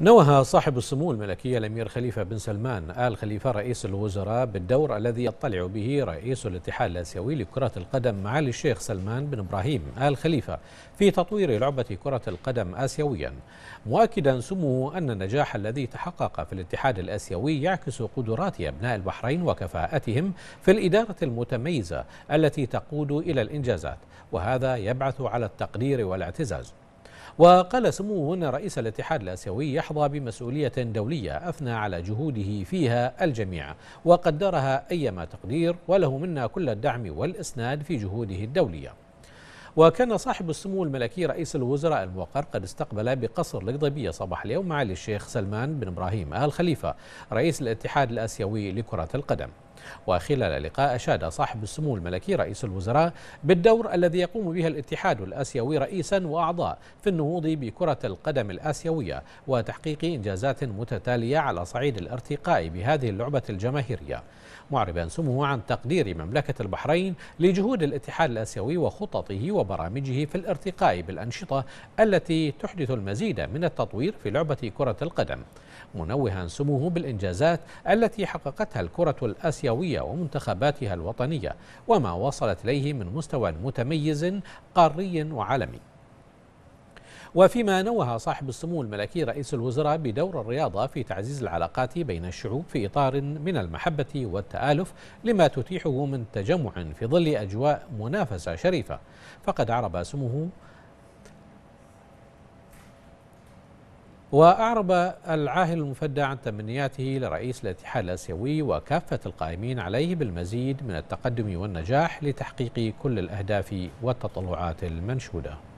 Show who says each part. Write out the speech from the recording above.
Speaker 1: نوه صاحب السمو الملكي الأمير خليفة بن سلمان آل خليفة رئيس الوزراء بالدور الذي يطلع به رئيس الاتحاد الآسيوي لكرة القدم معالي الشيخ سلمان بن إبراهيم آل خليفة في تطوير لعبة كرة القدم آسيويا مؤكدا سموه أن النجاح الذي تحقق في الاتحاد الآسيوي يعكس قدرات أبناء البحرين وكفاءتهم في الإدارة المتميزة التي تقود إلى الإنجازات وهذا يبعث على التقدير والاعتزاز وقال سموه هنا رئيس الاتحاد الآسيوي يحظى بمسؤولية دولية أثنى على جهوده فيها الجميع وقدرها أيما تقدير وله منا كل الدعم والإسناد في جهوده الدولية وكان صاحب السمو الملكي رئيس الوزراء الموقر قد استقبل بقصر القضيبية صباح اليوم معالي الشيخ سلمان بن إبراهيم آل خليفة رئيس الاتحاد الآسيوي لكرة القدم وخلال اللقاء أشاد صاحب السمو الملكي رئيس الوزراء بالدور الذي يقوم به الاتحاد الآسيوي رئيسا وأعضاء في النهوض بكرة القدم الآسيوية وتحقيق إنجازات متتالية على صعيد الارتقاء بهذه اللعبة الجماهيرية معربا سموه عن تقدير مملكة البحرين لجهود الاتحاد الآسيوي وخططه وبرامجه في الارتقاء بالأنشطة التي تحدث المزيد من التطوير في لعبة كرة القدم منوها سموه بالإنجازات التي حققتها الكرة الآسيوية الآسيوية ومنتخباتها الوطنية وما وصلت إليه من مستوى متميز قاري وعالمي وفيما نوه صاحب السمو الملكي رئيس الوزراء بدور الرياضة في تعزيز العلاقات بين الشعوب في إطار من المحبة والتآلف لما تتيحه من تجمع في ظل أجواء منافسة شريفة فقد عرب سموه وأعرب العاهل المفدى عن تمنياته لرئيس الاتحاد الآسيوي وكافة القائمين عليه بالمزيد من التقدم والنجاح لتحقيق كل الأهداف والتطلعات المنشودة